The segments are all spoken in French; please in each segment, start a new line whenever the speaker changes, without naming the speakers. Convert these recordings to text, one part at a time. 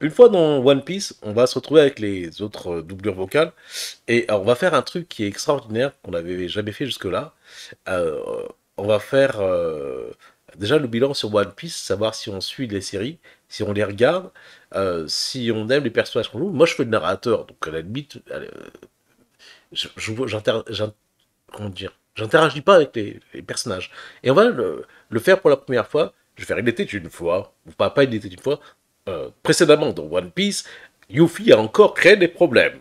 une fois dans One Piece, on va se retrouver avec les autres euh, doublures vocales et on va faire un truc qui est extraordinaire qu'on n'avait jamais fait jusque-là. Euh, on va faire euh, déjà le bilan sur One Piece, savoir si on suit les séries, si on les regarde, si on aime les personnages qu'on joue. Moi, je fais le narrateur, donc à la limite, j'interagis pas avec les, personnages. Et on va le, faire pour la première fois. Je vais faire une était une fois, ou pas, pas Il une fois, euh, précédemment dans One Piece, Yuffie a encore créé des problèmes.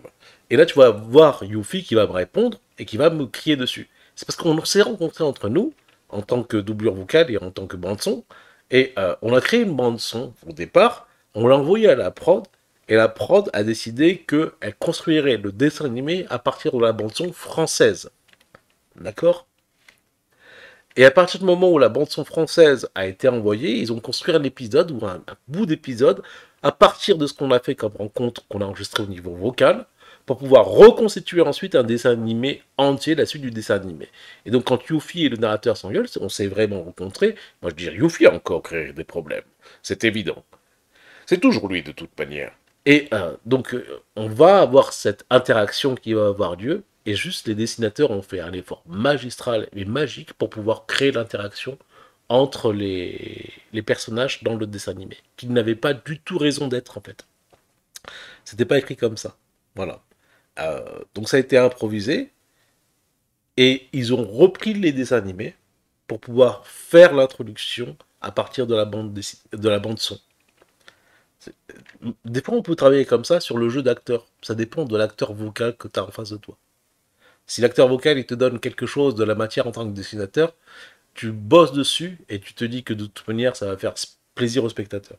Et là, tu vas voir Yuffie qui va me répondre et qui va me crier dessus. C'est parce qu'on s'est rencontrés entre nous, en tant que doublure vocale et en tant que bande-son, et euh, on a créé une bande-son au départ, on l'a envoyée à la prod, et la prod a décidé qu'elle construirait le dessin animé à partir de la bande-son française. D'accord et à partir du moment où la bande-son française a été envoyée, ils ont construit un épisode ou un, bout d'épisode à partir de ce qu'on a fait comme rencontre qu'on a enregistré au niveau vocal pour pouvoir reconstituer ensuite un dessin animé entier, la suite du dessin animé. Et donc quand Yuffie et le narrateur s'engueulent, on s'est vraiment rencontrés. Moi je dirais Yuffie a encore créé des problèmes, c'est évident. C'est toujours lui de toute manière. Et euh, donc euh, on va avoir cette interaction qui va avoir lieu et juste, les dessinateurs ont fait un effort magistral et magique pour pouvoir créer l'interaction entre les, personnages dans le dessin animé, qui n'avaient pas du tout raison d'être en fait. C'était pas écrit comme ça. Voilà. Euh, donc ça a été improvisé, et ils ont repris les dessins animés pour pouvoir faire l'introduction à partir de la bande, de la bande son. Des fois, on peut travailler comme ça sur le jeu d'acteur. Ça dépend de l'acteur vocal que tu as en face de toi. Si l'acteur vocal, il te donne quelque chose de la matière en tant que dessinateur, tu bosses dessus et tu te dis que de toute manière, ça va faire plaisir au spectateur.